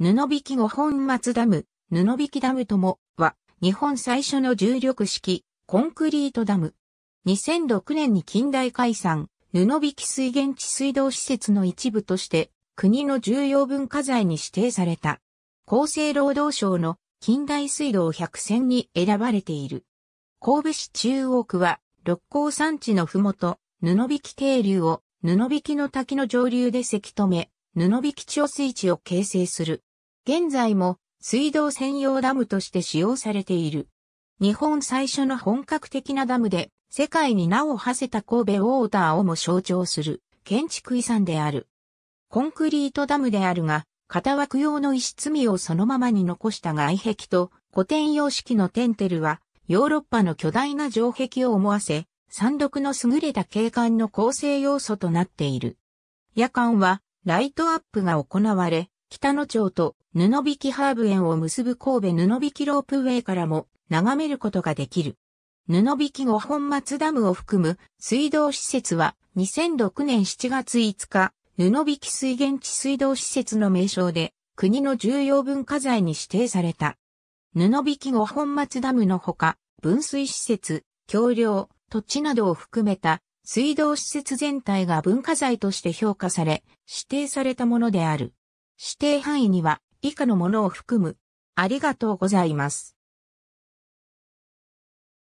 布引五本松ダム、布引ダムとも、は、日本最初の重力式、コンクリートダム。2006年に近代解散、布引水源地水道施設の一部として、国の重要文化財に指定された。厚生労働省の近代水道百選に選ばれている。神戸市中央区は、六甲山地のふもと、布引渓流を、布引の滝の上流でせき止め、布引貯水池を形成する。現在も水道専用ダムとして使用されている。日本最初の本格的なダムで、世界に名を馳せた神戸ウォーターをも象徴する建築遺産である。コンクリートダムであるが、型枠用の石積みをそのままに残した外壁と古典様式のテンテルは、ヨーロッパの巨大な城壁を思わせ、山麓の優れた景観の構成要素となっている。夜間はライトアップが行われ、北野町と布引ハーブ園を結ぶ神戸布引ロープウェイからも眺めることができる。布引五本松ダムを含む水道施設は2006年7月5日、布引水源地水道施設の名称で国の重要文化財に指定された。布引五本松ダムのほか、分水施設、橋梁、土地などを含めた水道施設全体が文化財として評価され、指定されたものである。指定範囲には以下のものを含む。ありがとうございます。